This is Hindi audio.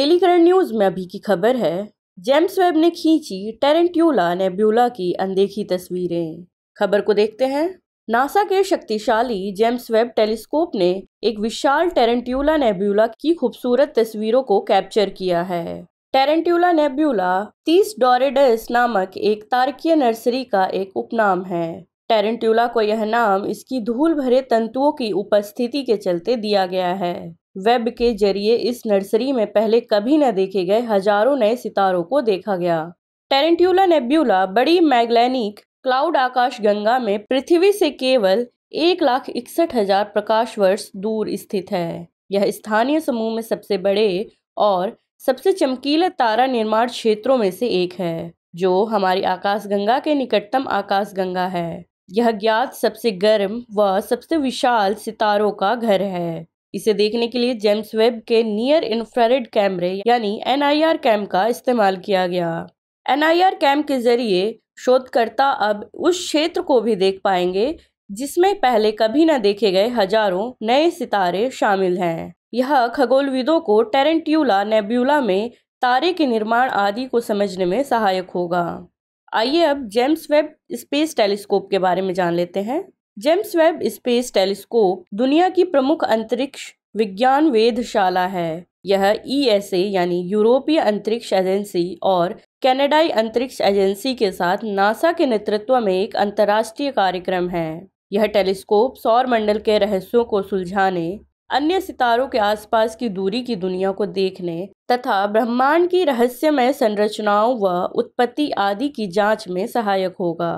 डेली करंट न्यूज़ में अभी की खबर है जेम्स वेब ने खींची टेरेंट्यूला नेब्यूला की अनदेखी तस्वीरें खबर को देखते हैं नासा के शक्तिशाली जेम्स वेब टेलीस्कोप ने एक विशाल टेरेंट्यूला नेब्यूला की खूबसूरत तस्वीरों को कैप्चर किया है टेरेंट्यूला नेब्यूला तीस डोरेडस नामक एक तारकीय नर्सरी का एक उपनाम है टेरेंट्यूला को यह नाम इसकी धूल भरे तंतुओं की उपस्थिति के चलते दिया गया है वेब के जरिए इस नर्सरी में पहले कभी न देखे गए हजारों नए सितारों को देखा गया टेरेंट्यूला नेब्यूला बड़ी मैग्लैनिक क्लाउड आकाश गंगा में पृथ्वी से केवल एक लाख इकसठ हजार प्रकाश वर्ष दूर स्थित है यह स्थानीय समूह में सबसे बड़े और सबसे चमकीले तारा निर्माण क्षेत्रों में से एक है जो हमारी आकाशगंगा के निकटतम आकाशगंगा है यह ज्ञात सबसे गर्म व सबसे विशाल सितारों का घर है इसे देखने के लिए जेम्स वेब के नियर इंफ्रारेड कैमरे यानी एनआईआर कैम का इस्तेमाल किया गया एनआईआर कैम के जरिए शोधकर्ता अब उस क्षेत्र को भी देख पाएंगे जिसमें पहले कभी न देखे गए हजारों नए सितारे शामिल हैं यह खगोलविदों को टेरेंट्यूला नेब्यूला में तारे के निर्माण आदि को समझने में सहायक होगा आइए अब जेम्स वेब स्पेस टेलीस्कोप के बारे में जान लेते हैं जेम्स वेब स्पेस टेलीस्कोप दुनिया की प्रमुख अंतरिक्ष विज्ञान वेधशाला है यह ई e ए यानी यूरोपीय अंतरिक्ष एजेंसी और कैनेडाई अंतरिक्ष एजेंसी के साथ नासा के नेतृत्व में एक अंतर्राष्ट्रीय कार्यक्रम है यह टेलीस्कोप सौर मंडल के रहस्यों को सुलझाने अन्य सितारों के आसपास की दूरी की दुनिया को देखने तथा ब्रह्मांड की रहस्यमय संरचनाओं व उत्पत्ति आदि की जांच में सहायक होगा